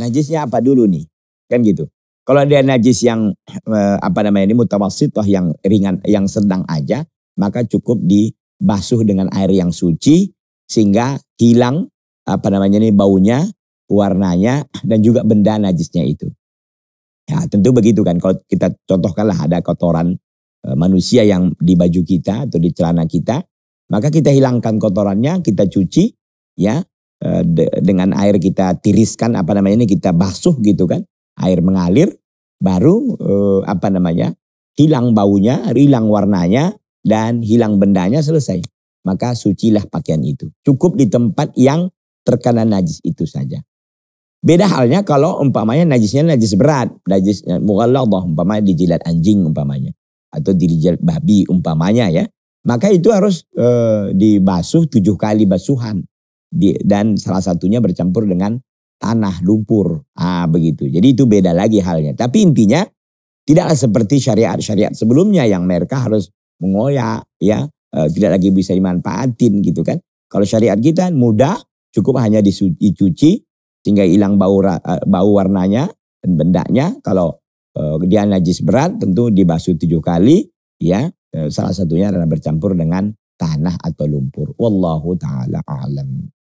najisnya apa dulu nih? Kan gitu. Kalau dia najis yang eh, apa namanya ini mutawasitoh yang ringan yang sedang aja, maka cukup dibasuh dengan air yang suci sehingga hilang apa namanya ini baunya, warnanya dan juga benda najisnya itu. Ya tentu begitu kan. Kalau kita contohkanlah ada kotoran eh, manusia yang di baju kita atau di celana kita, maka kita hilangkan kotorannya, kita cuci, ya Eh, de dengan air kita tiriskan apa namanya ini kita basuh gitu kan air mengalir baru e, apa namanya hilang baunya hilang warnanya dan hilang bendanya selesai maka sucilah pakaian itu cukup di tempat yang terkena najis itu saja beda halnya kalau umpamanya najisnya najis berat najis eh, mughalladhah umpamanya dijilat anjing umpamanya atau dijilat babi umpamanya ya maka itu harus e, dibasuh tujuh kali basuhan di, dan salah satunya bercampur dengan tanah lumpur. Ah begitu. Jadi itu beda lagi halnya. Tapi intinya tidaklah seperti syariat-syariat sebelumnya yang mereka harus mengoyak ya, e, tidak lagi bisa dimanfaatin gitu kan. Kalau syariat kita mudah, cukup hanya dicuci sehingga hilang bau eh, bau warnanya dan bendanya. Kalau e, dia najis berat tentu dibasuh tujuh kali ya. E, salah satunya adalah bercampur dengan tanah atau lumpur. Wallahu taala alam.